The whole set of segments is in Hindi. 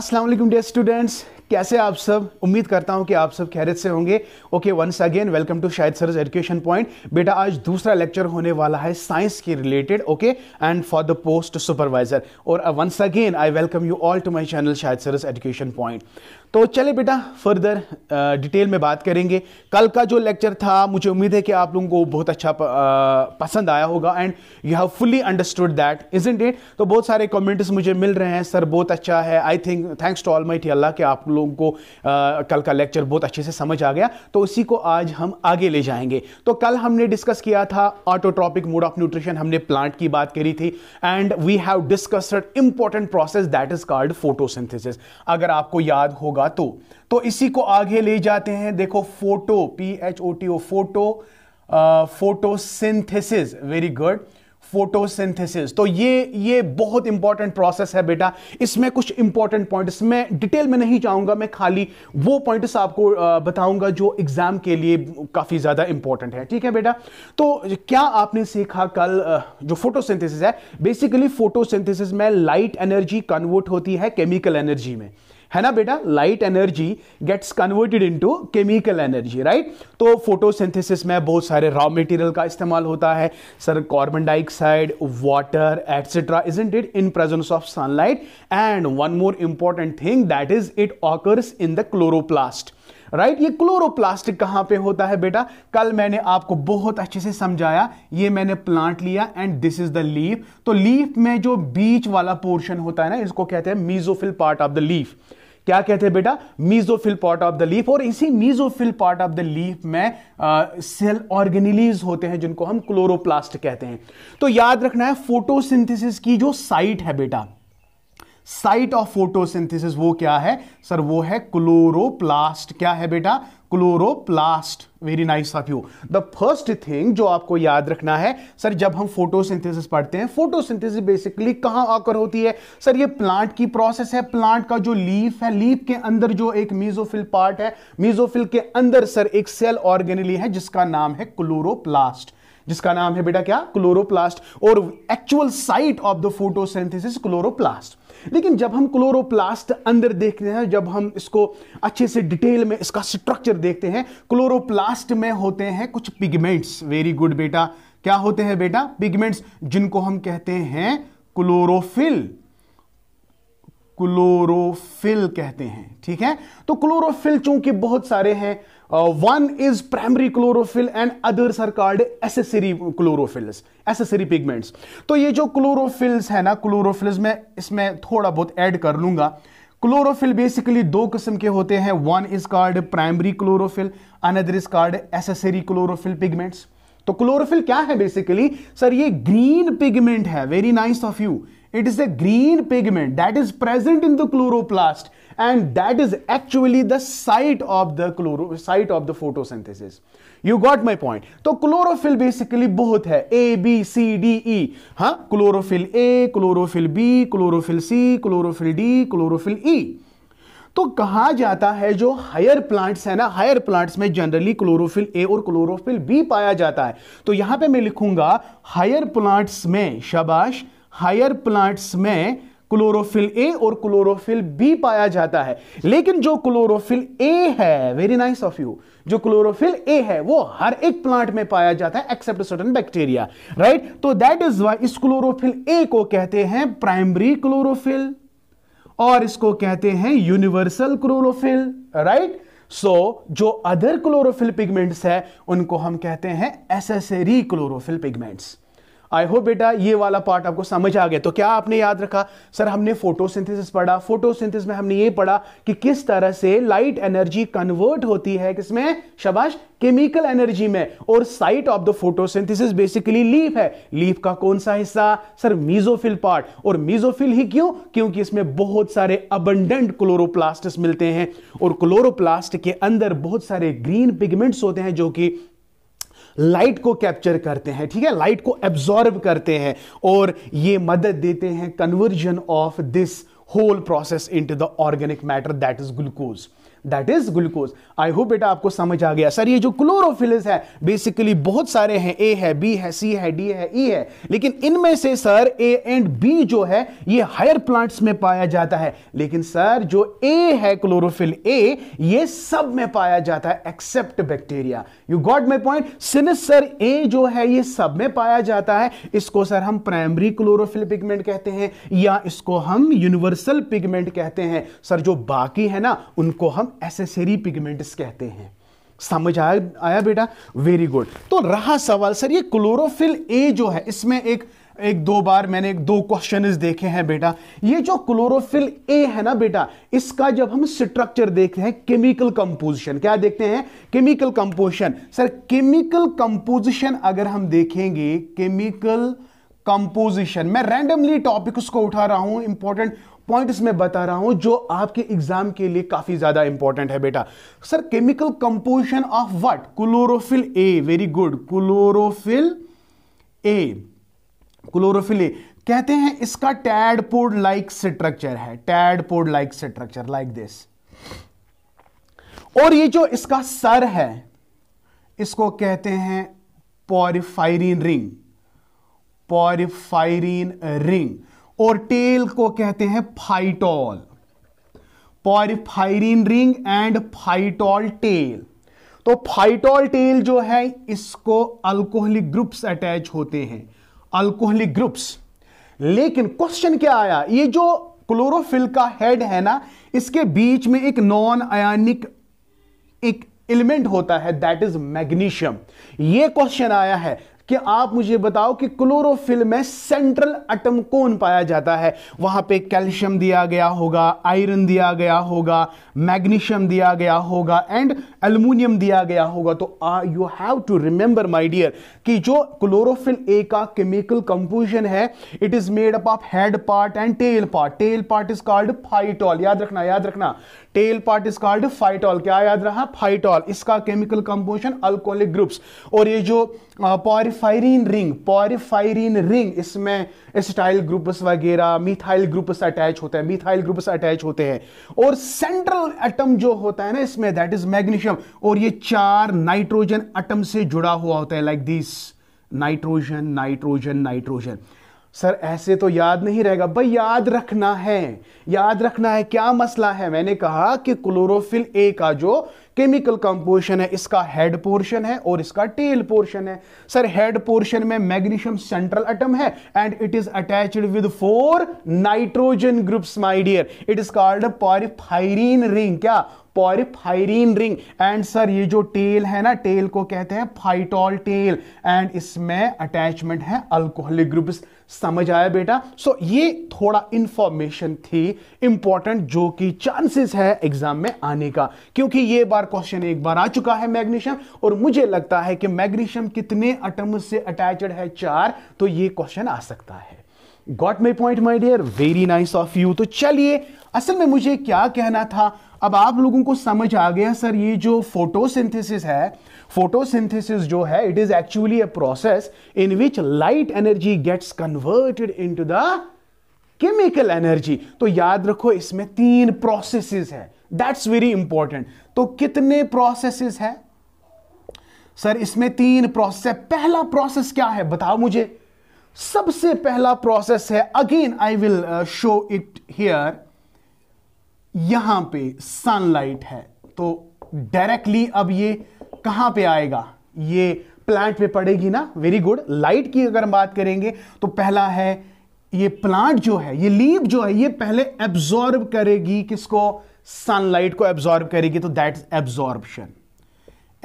अस्सलाम वालेकुम डियर स्टूडेंट्स कैसे आप सब उम्मीद करता हूं कि आप सब खैरियत से होंगे okay once again welcome to शायद सरज एजुकेशन पॉइंट बेटा आज दूसरा लेक्चर होने वाला है साइंस के related okay and for the post supervisor और once again I welcome you all to my channel शायद सरज एजुकेशन पॉइंट तो चले बेटा फर्दर डिटेल uh, में बात करेंगे कल का जो लेक्चर था मुझे उम्मीद है कि आप लोगों को बहुत अच्छा प, uh, आ, पसंद आया होगा and you have fully understood that is in date तो बहुत सारे कमेंट्स मुझे मिल रहे हैं सर बहुत अच्छा है I think thanks to all टी अल्लाह कि आप लोगों को आ, uh, कल का लेक्चर बहुत अच्छे से समझ आ गया तो उसी को आज हम आगे ले जाएंगे तो कल हमने डिस्कस किया था ऑटोट्रॉपिक मोड ऑफ न्यूट्रिशन हमने प्लांट की बात करी थी and we have discussed important process that is called photosynthesis अगर आपको याद होगा होगा तो तो इसी को आगे ले जाते हैं देखो photo P H O T O photo photosynthesis very good photosynthesis तो ये ये बहुत इंपॉर्टेंट प्रोसेस है बेटा इसमें कुछ इंपॉर्टेंट पॉइंट्स मैं डिटेल में नहीं जाऊंगा मैं खाली वो पॉइंट्स आपको बताऊंगा जो एग्जाम के लिए काफ़ी ज़्यादा इंपॉर्टेंट है ठीक है बेटा तो क्या आपने सीखा कल जो फोटोसिंथेसिस है बेसिकली फोटोसिंथेसिस में लाइट एनर्जी कन्वर्ट होती है केमिकल एनर्जी में है ना बेटा light energy gets converted into chemical energy right तो फोटोसिंथेसिस में बहुत सारे रॉ मटेरियल का इस्तेमाल होता है sir carbon dioxide water etcetera is it in presence of sunlight and one more important thing that is it occurs in the chloroplast right right? ये क्लोरोप्लास्ट कहां पे होता है बेटा कल मैंने आपको बहुत अच्छे से समझाया ये मैंने प्लांट लिया and this is the leaf तो लीफ में जो बीच वाला पोर्शन होता है ना इसको कहते हैं mesophyll part of the leaf क्या कहते हैं बेटा mesophyll part of the leaf और इसी mesophyll part of the leaf में सेल ऑर्गेनिलीज होते हैं जिनको हम क्लोरोप्लास्ट कहते हैं तो याद रखना है फोटोसिंथेसिस की जो साइट है बेटा साइट ऑफ फोटोसिंथेसिस वो क्या है सर वो है क्लोरोप्लास्ट क्या है बेटा chloroplast very nice of you the first thing जो आपको याद रखना है सर जब हम फोटोसिंथेसिस पढ़ते हैं फोटोसिंथेसिस बेसिकली कहां आकर होती है सर ये प्लांट की प्रोसेस है प्लांट का जो लीफ है लीफ के अंदर जो एक मीजोफिल पार्ट है मीजोफिल के अंदर सर एक सेल ऑर्गेनली है जिसका नाम है क्लोरोप्लास्ट जिसका नाम है बेटा क्या क्लोरोप्लास्ट और actual site of the photosynthesis chloroplast लेकिन जब हम क्लोरोप्लास्ट अंदर देखते हैं जब हम इसको अच्छे से डिटेल में इसका स्ट्रक्चर देखते हैं क्लोरोप्लास्ट में होते हैं कुछ पिगमेंट्स वेरी गुड बेटा क्या होते हैं बेटा पिगमेंट्स जिनको हम कहते हैं क्लोरोफिल क्लोरोफिल कहते हैं ठीक है तो क्लोरोफिल चूंकि बहुत सारे हैं one is primary chlorophyll and others are called accessory chlorophylls accessory pigments तो ये जो क्लोरोफिल्स है ना क्लोरोफिल्स में इसमें थोड़ा बहुत ऐड कर लूंगा क्लोरोफिल बेसिकली दो किस्म के होते हैं one is called primary chlorophyll another is called accessory chlorophyll pigments तो क्लोरोफिल क्या है बेसिकली सर ये ग्रीन पिगमेंट है very nice of you it is a green pigment that is present in the chloroplast and that is actually the site of the chloro site of the photosynthesis you got my point so chlorophyll basically both hai A B C D E ha huh? chlorophyll A chlorophyll B chlorophyll C chlorophyll D chlorophyll E तो कहा जाता है जो हायर प्लांट्स है ना हायर प्लांट्स में जनरली क्लोरोफिल ए और क्लोरोफिल बी पाया जाता है तो यहां पे मैं लिखूंगा हायर प्लांट्स में शबाश हायर प्लांट्स में क्लोरोफिल ए और क्लोरोफिल बी पाया जाता है लेकिन जो क्लोरोफिल ए है वेरी नाइस ऑफ यू जो क्लोरोफिल ए है वो हर एक प्लांट में पाया जाता है एक्सेप्ट सर्टन बैक्टीरिया राइट तो दैट इज वाई इस क्लोरोफिल ए को कहते हैं प्राइमरी क्लोरोफिल और इसको कहते हैं universal chlorophyll right so so, जो अदर क्लोरोफिल पिगमेंट्स है उनको हम कहते हैं accessory chlorophyll pigments I hope बेटा ये वाला पार्ट आपको समझ आ गया तो क्या आपने याद रखा सर हमने फोटोसिंथेसिस पढ़ा फोटोसिंथेसिस में हमने ये पढ़ा कि किस तरह से लाइट एनर्जी कन्वर्ट होती है किसमें शबाश केमिकल एनर्जी में और site of the photosynthesis basically leaf है लीफ का कौन सा हिस्सा सर मीजोफिल पार्ट और मीजोफिल ही क्यों क्योंकि इसमें बहुत सारे अबंडेंट क्लोरोप्लास्ट मिलते हैं और क्लोरोप्लास्ट के अंदर बहुत सारे ग्रीन पिगमेंट्स होते हैं जो कि लाइट को कैप्चर करते हैं ठीक है लाइट को एब्जॉर्ब करते हैं और ये मदद देते हैं conversion of this whole process into the organic matter that is glucose that is glucose I hope बेटा आपको समझ आ गया सर ये जो क्लोरोफिलिस है बेसिकली बहुत सारे हैं ए है बी है सी है डी है ई e है लेकिन इनमें से सर ए एंड बी जो है ये हायर प्लांट्स में पाया जाता है लेकिन सर जो ए है क्लोरोफिल ए ये सब में पाया जाता है except bacteria you got my point सिनिस सर ए जो है ये सब में पाया जाता है इसको सर हम प्राइमरी क्लोरोफिल पिगमेंट कहते हैं या इसको हम यूनिवर्सल पिगमेंट कहते हैं सर जो बाकी है ना उनको हम एसेसरी पिगमेंट्स कहते हैं समझ आया आया बेटा वेरी गुड तो रहा सवाल सर ये क्लोरोफिल ए जो है इसमें एक एक दो बार मैंने एक दो क्वेश्चन देखे हैं बेटा ये जो क्लोरोफिल ए है ना बेटा इसका जब हम स्ट्रक्चर देखते हैं केमिकल कंपोजिशन क्या देखते हैं chemical composition sir chemical composition अगर हम देखेंगे केमिकल कंपोजिशन मैं रैंडमली टॉपिक्स को उठा रहा हूं इंपॉर्टेंट पॉइंट्स में बता रहा हूं जो आपके एग्जाम के लिए काफी ज्यादा इंपॉर्टेंट है बेटा sir chemical composition of what chlorophyll A very good chlorophyll A chlorophyll A कहते हैं इसका टैडपोड लाइक स्ट्रक्चर है tadpole like structure like this और ये जो इसका सर है इसको कहते हैं पॉरिफायरिन रिंग पॉरिफायरिन रिंग और टेल को कहते हैं phytol porphyrin ring and phytol tail तो फाइटॉल टेल जो है इसको अल्कोहलिक ग्रुप्स अटैच होते हैं अल्कोहलिक ग्रुप्स लेकिन क्वेश्चन क्या आया ये जो क्लोरोफिल का हेड है ना इसके बीच में एक नॉन आयानिक एक एलिमेंट होता है दैट इज मैग्नीशियम ये क्वेश्चन आया है कि आप मुझे बताओ कि क्लोरोफिल में सेंट्रल अटम कौन पाया जाता है वहां पे कैल्शियम दिया गया होगा आयरन दिया गया होगा मैग्नीशियम दिया गया होगा एंड एल्यूमिनियम दिया गया होगा तो you have to remember my dear कि जो क्लोरोफिल ए का केमिकल कंपोजिशन है it is made up of head part and tail part tail part is called phytol याद रखना याद रखना tail part is called phytol क्या याद रहा फाइटॉल इसका केमिकल कंपोजिशन अल्कोहलिक ग्रुप्स और ये जो पॉरिफायरिन रिंग पॉरिफायरिन रिंग इसमें एसिटाइल ग्रुप्स वगैरह मिथाइल ग्रुप्स अटैच होते हैं मिथाइल ग्रुप्स अटैच होते हैं और सेंट्रल एटम जो होता है ना इसमें दैट इज मैग्नीशियम और ये चार नाइट्रोजन एटम से जुड़ा हुआ होता है like this nitrogen nitrogen nitrogen sir ऐसे तो याद नहीं रहेगा भाई याद रखना है याद रखना है क्या मसला है मैंने कहा कि क्लोरोफिल ए का जो केमिकल कंपोजिशन है इसका हेड पोर्शन है और इसका टेल पोर्शन है सर हेड पोर्शन में मैग्नीशियम सेंट्रल एटम है and it is attached with four nitrogen groups my dear it is called porphyrin ring क्या पॉरिफाइरीन रिंग एंड सर ये जो टेल है ना टेल को कहते हैं फाइटॉल टेल एंड इसमें अटैचमेंट है अल्कोहलिक ग्रुप्स समझ आया बेटा सो so, ये थोड़ा इंफॉर्मेशन थी इंपॉर्टेंट जो कि चांसेस है एग्जाम में आने का क्योंकि ये बार क्वेश्चन एक बार आ चुका है मैग्नीशियम और मुझे लगता है कि मैग्नीशियम कितने अटम से अटैचड है चार तो ये क्वेश्चन आ सकता है got my point my dear very nice of you तो चलिए असल में मुझे क्या कहना था अब आप लोगों को समझ आ गया सर ये जो फोटोसिंथेसिस है फोटोसिंथेसिस जो है it is actually a process in which light energy gets converted to the chemical energy तो याद रखो इसमें तीन प्रोसेसेस है दैट्स वेरी इंपॉर्टेंट तो कितने प्रोसेसेस है सर इसमें तीन प्रोसेस है पहला प्रोसेस क्या है बताओ मुझे सबसे पहला प्रोसेस है again I will show it here यहां पे सनलाइट है तो डायरेक्टली अब ये कहां पे आएगा ये प्लांट पे पड़ेगी ना वेरी गुड लाइट की अगर हम बात करेंगे तो पहला है ये प्लांट जो है ये लीव जो है ये पहले एब्जॉर्ब करेगी किसको सनलाइट को एब्जॉर्ब करेगी तो दैट एब्जॉर्बशन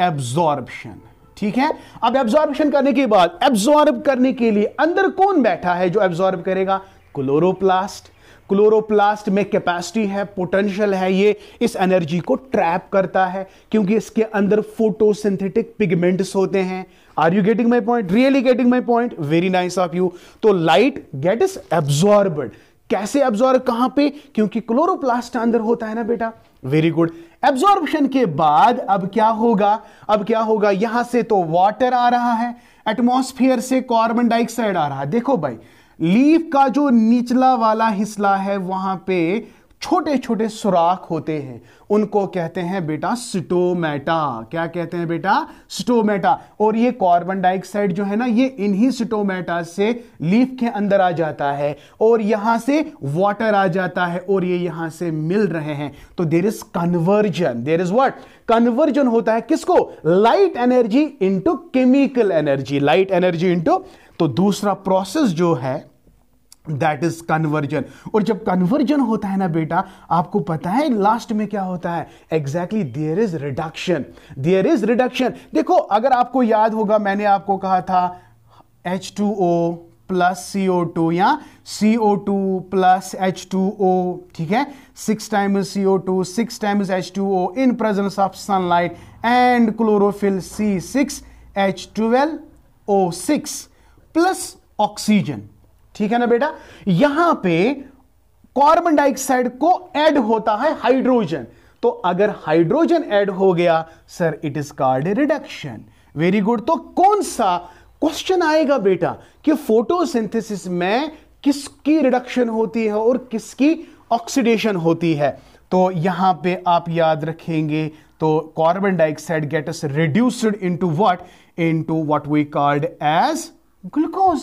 एब्जॉर्बशन ठीक है अब एब्जॉर्बशन करने के बाद एब्जॉर्ब करने के लिए अंदर कौन बैठा है जो एब्जॉर्ब करेगा क्लोरोप्लास्ट क्लोरोप्लास्ट में कैपेसिटी है पोटेंशियल है ये इस एनर्जी को ट्रैप करता है क्योंकि इसके अंदर फोटोसिंथेटिक पिगमेंट्स होते हैं are you getting my point really getting my point very nice of you तो लाइट गेट इज एब्जॉर्बड कैसे एब्जॉर्ब कहां पे क्योंकि क्लोरोप्लास्ट अंदर होता है ना बेटा वेरी गुड एब्जॉर्बेशन के बाद अब क्या होगा अब क्या होगा यहां से तो वाटर आ रहा है एटमोस्फियर से कार्बन डाइऑक्साइड आ रहा है देखो भाई लीफ का जो निचला वाला हिस्सा है वहां पे छोटे छोटे सुराख होते हैं उनको कहते हैं बेटा स्टोमेटा क्या कहते हैं बेटा स्टोमेटा और ये कार्बन डाइऑक्साइड जो है ना ये इन्हीं स्टोमेटा से लीफ के अंदर आ जाता है और यहां से वाटर आ जाता है और ये यहां से मिल रहे हैं तो there is conversion there is what conversion होता है किसको light energy into chemical energy light energy into तो दूसरा प्रोसेस जो है दैट इज कन्वर्जन और जब कन्वर्जन होता है ना बेटा आपको पता है लास्ट में क्या होता है exactly there is reduction there is reduction देखो अगर आपको याद होगा मैंने आपको कहा था H two O plus C O two या C O two plus H two O ठीक है six times C O two six times H two O in presence of sunlight and chlorophyll C six H twelve O six plus oxygen ठीक है ना बेटा यहां पे कार्बन डाइऑक्साइड को ऐड होता है हाइड्रोजन तो अगर हाइड्रोजन ऐड हो गया sir it is called reduction very good तो कौन सा क्वेश्चन आएगा बेटा कि फोटोसिंथेसिस में किसकी रिडक्शन होती है और किसकी ऑक्सीडेशन होती है तो यहां पे आप याद रखेंगे तो carbon dioxide get reduced into what into what we called as glucose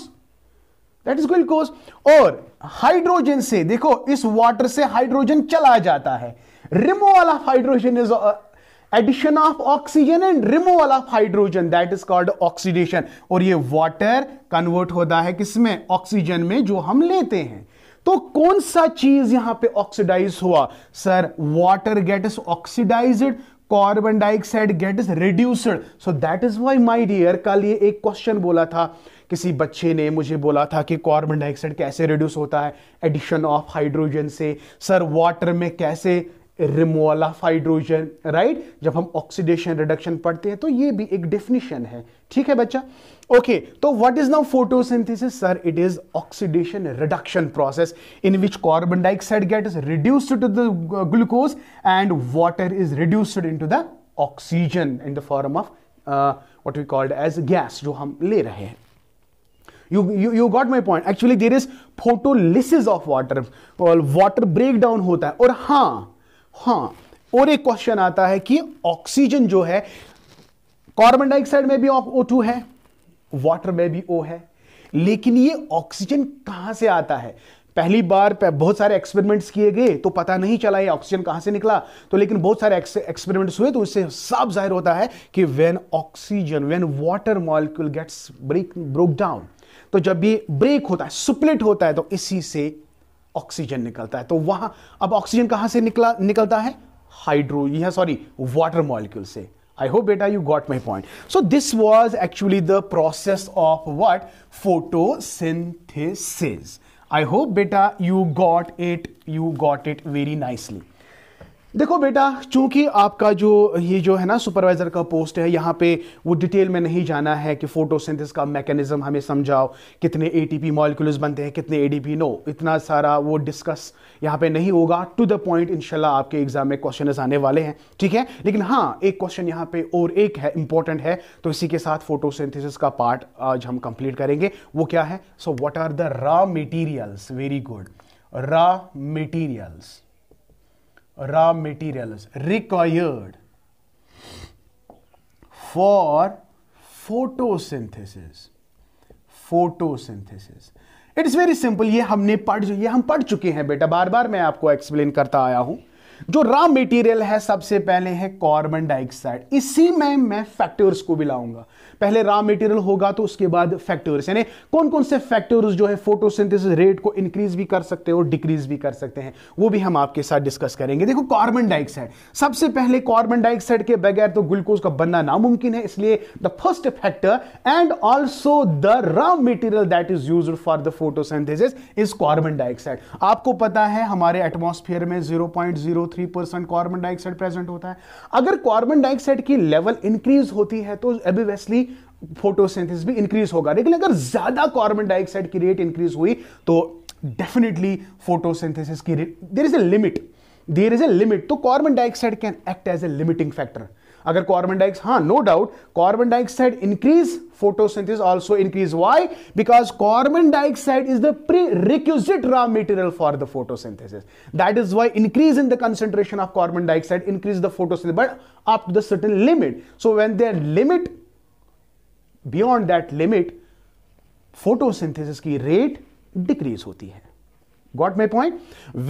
that is glucose और हाइड्रोजन से देखो इस वाटर से हाइड्रोजन चला जाता है removal of hydrogen is addition of oxygen and removal of hydrogen that is called oxidation और ये वाटर कन्वर्ट होता है किसमें ऑक्सीजन में जो हम लेते हैं तो कौन सा चीज यहां पे ऑक्सीडाइज हुआ sir water get is oxidised carbon dioxide get is reduced so that is why my dear कल ये एक क्वेश्चन बोला था किसी बच्चे ने मुझे बोला था कि कार्बन डाइऑक्साइड कैसे रिड्यूस होता है एडिशन ऑफ हाइड्रोजन से सर वाटर में कैसे रिमूवल ऑफ हाइड्रोजन राइट जब हम ऑक्सीडेशन रिडक्शन पढ़ते हैं तो ये भी एक डेफिनेशन है ठीक है बच्चा ओके तो what is now photosynthesis sir it is oxidation reduction process in which carbon dioxide get is reduced to the glucose and water is reduced into the oxygen in the form of what we called as gas जो हम ले रहे हैं you you you got my point actually there is photolysis of water और water breakdown होता है और हां हां और एक क्वेश्चन आता है कि ऑक्सीजन जो है कार्बन डाइऑक्साइड में भी ओ टू है वाटर में भी ओ है लेकिन ये ऑक्सीजन कहां से आता है पहली बार बहुत सारे एक्सपेरिमेंट्स किए गए तो पता नहीं चला ये ऑक्सीजन कहां से निकला तो लेकिन बहुत सारे एक्सपेरिमेंट्स हुए तो उससे साफ जाहिर होता है कि when oxygen when water molecule gets break broke down तो जब ये ब्रेक होता है स्प्लिट होता है तो इसी से ऑक्सीजन निकलता है तो वहां अब ऑक्सीजन कहां से निकला निकलता है हाइड्रो यह सॉरी वाटर मॉलिक्यूल से आई होप बेटा you got my point so this was actually the process of what photosynthesis I hope बेटा you got it you got it very nicely देखो बेटा चूंकि आपका जो ये जो है ना सुपरवाइजर का पोस्ट है यहाँ पे वो डिटेल में नहीं जाना है कि फोटोसिंथेसिस का मैकेनिज्म हमें समझाओ कितने एटीपी मॉलिक्यूल्स बनते हैं कितने एडीपी नो इतना सारा वो डिस्कस यहाँ पे नहीं होगा टू द पॉइंट इनशाला आपके एग्जाम में क्वेश्चन आने वाले हैं ठीक है लेकिन हाँ एक क्वेश्चन यहाँ पे और एक है इंपॉर्टेंट है तो इसी के साथ फोटोसिंथेसिस का पार्ट आज हम कंप्लीट करेंगे वो क्या है so what are the raw materials very good raw materials raw materials required for photosynthesis photosynthesis it's very simple ये हमने पढ़ ये हम पढ़ चुके हैं बेटा बार बार मैं आपको एक्सप्लेन करता आया हूं जो रॉ मटेरियल है सबसे पहले है कार्बन डाइऑक्साइड इसी में मैं फैक्टर्स को भी लाऊंगा पहले रॉ मटेरियल होगा तो उसके बाद फैक्टर्स यानी कौन कौन से फैक्टर्स जो है फोटोसिंथेसिस रेट को इंक्रीज भी कर सकते हैं और डिक्रीज भी कर सकते हैं वो भी हम आपके साथ डिस्कस करेंगे देखो कार्बन डाइऑक्साइड सबसे पहले कार्बन डाइऑक्साइड के बगैर तो ग्लूकोज का बनना नामुमकिन है इसलिए the first factor and also the raw material that is use for the photosynthesis is carbon dioxide आपको पता है हमारे एटमोस्फेयर में zero point zero three percent carbon dioxide present होता है अगर कार्बन डाइऑक्साइड की लेवल इंक्रीज होती है तो एबिवेस्ली फोटोसिंथेसिस भी इंक्रीज होगा लेकिन अगर ज्यादा कार्बन डाइऑक्साइड की रेट इंक्रीज हुई तो डेफिनेटली फोटोसिंथेसिस की rate there is a limit there is a limit तो carbon dioxide can act as a limiting factor अगर कार्बन डाइऑक्साइड हाँ no doubt carbon dioxide increase photosynthesis also increase why because carbon dioxide is the prerequisite raw material for the photosynthesis that is why increase in the concentration of carbon dioxide increase the photosynthesis but up to the certain limit so when there limit beyond that limit photosynthesis की रेट डिक्रीज होती है got my point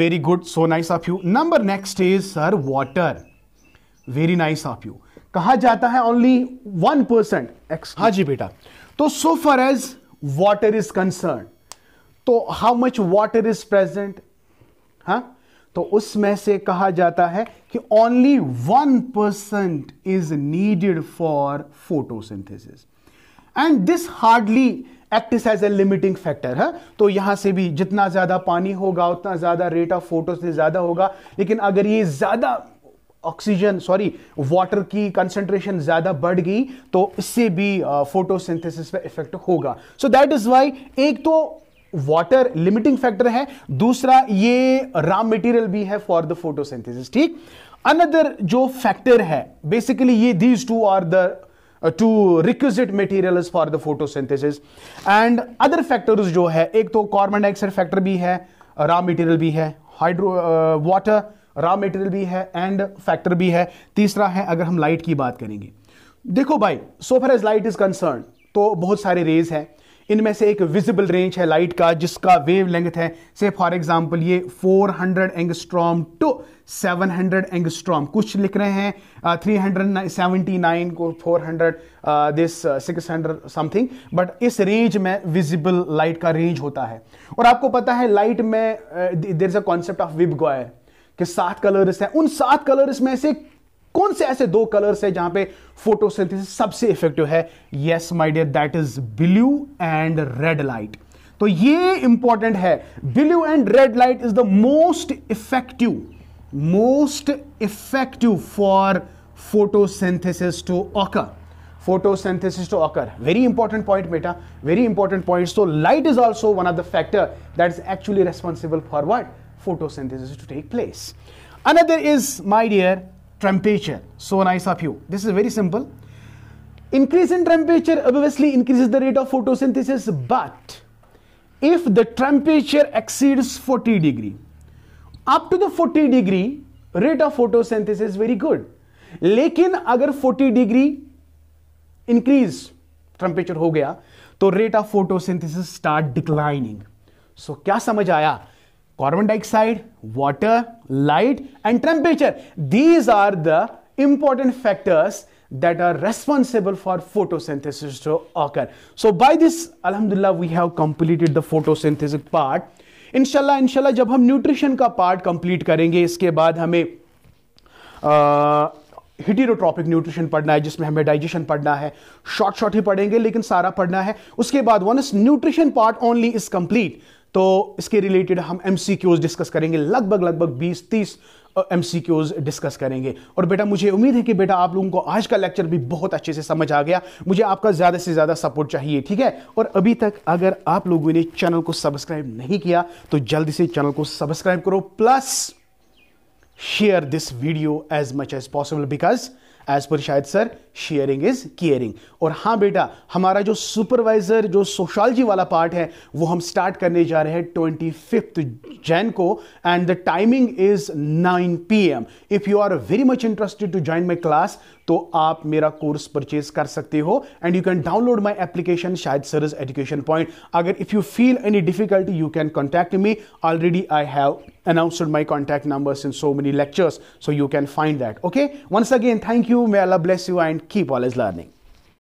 very good so nice of you number next is sir water very nice of you कहा जाता है ओनली वन परसेंट हाँ जी बेटा तो so far as water is concern तो how much water is present हा तो उसमें से कहा जाता है कि only one percent is needed for photosynthesis and this hardly act as a limiting factor है तो यहां से भी जितना ज्यादा पानी होगा उतना ज्यादा रेट ऑफ फोटो से ज्यादा होगा लेकिन अगर ये ज्यादा ऑक्सीजन सॉरी वाटर की कंसेंट्रेशन ज़्यादा बढ़ गई तो इससे भी फोटोसिंथेसिस पे इफेक्ट होगा सो दैट इज़ वाई एक तो वाटर लिमिटिंग फैक्टर है दूसरा ये रॉ मटेरियल भी है फॉर द फोटोसिंथेसिस ठीक अनदर जो फैक्टर है बेसिकली ये these two are the two requisite material for the photosynthesis and other factors जो है एक तो कार्बन डाइऑक्साइड फैक्टर भी है रॉ मटेरियल भी है हाइड्रो वाटर रॉ मटेरियल भी है एंड फैक्टर भी है तीसरा है अगर हम लाइट की बात करेंगे देखो भाई so far as light is concern तो बहुत सारे रेज हैं इनमें से एक विजिबल रेंज है लाइट का जिसका वेव लेंथ है से फॉर एग्जांपल ये 400 hundred angstrom to 700 hundred angstrom कुछ लिख रहे हैं थ्री हंड्रेड सेवेंटी नाइन को four hundred this six hundred something but इस रेंज में विजिबल लाइट का रेंज होता है और आपको पता है लाइट में there is a concept of VIBGYOR कि सात कलर्स हैं उन सात कलर्स में से कौन से ऐसे दो कलर्स हैं जहां पे फोटोसिंथेसिस सबसे इफेक्टिव है yes my dear that is blue and red light तो ये इंपॉर्टेंट है blue and red light is the most effective most effective for photosynthesis to occur photosynthesis to occur very important point बेटा वेरी इंपॉर्टेंट पॉइंट तो light is also one of the factor that is actually responsible for what photosynthesis to take place. Another is, my dear, temperature. So nice of you. This is very simple. Increase in temperature obviously increases the rate of photosynthesis, but if the temperature exceeds 40 degree, up to the 40 degree, rate of photosynthesis is very good. लेकिन अगर 40 डिग्री इंक्रीज टेम्परेचर हो गया तो rate of photosynthesis start declining so क्या समझ आया carbon dioxide water light and temperature these are the important factors that are responsible for photosynthesis to occur so by this अलहमदुल्ला we have completed the photosynthesis part इंशाल्लाह इंशाल्लाह जब हम न्यूट्रिशन का पार्ट कंप्लीट करेंगे इसके बाद हमें हिटीरोट्रॉपिक न्यूट्रिशन पढ़ना है जिसमें हमें डाइजेशन पढ़ना है शॉर्ट शॉर्ट ही पढ़ेंगे लेकिन सारा पढ़ना है उसके बाद वन इस nutrition part only is complete तो इसके रिलेटेड हम एम डिस्कस करेंगे लगभग लगभग 20-30 एम डिस्कस करेंगे और बेटा मुझे उम्मीद है कि बेटा आप लोगों को आज का लेक्चर भी बहुत अच्छे से समझ आ गया मुझे आपका ज़्यादा से ज़्यादा सपोर्ट चाहिए ठीक है और अभी तक अगर आप लोगों ने चैनल को सब्सक्राइब नहीं किया तो जल्दी से चैनल को सब्सक्राइब करो plus share this video as much as possible because as per शायद सर शेयरिंग इज केयरिंग और हाँ बेटा हमारा जो सुपरवाइजर जो सोशलॉजी वाला पार्ट है वो हम स्टार्ट करने जा रहे हैं ट्वेंटी फिफ्थ जैन को and the timing is nine P M if you are very much interested to join my class तो आप मेरा कोर्स परचेज कर सकते हो and you can download my application शायद सरज एजुकेशन पॉइंट अगर if you feel any difficulty you can contact me already I have announced my contact number in so many lectures so you can find that okay once again thank you may Allah bless you and keep all is learning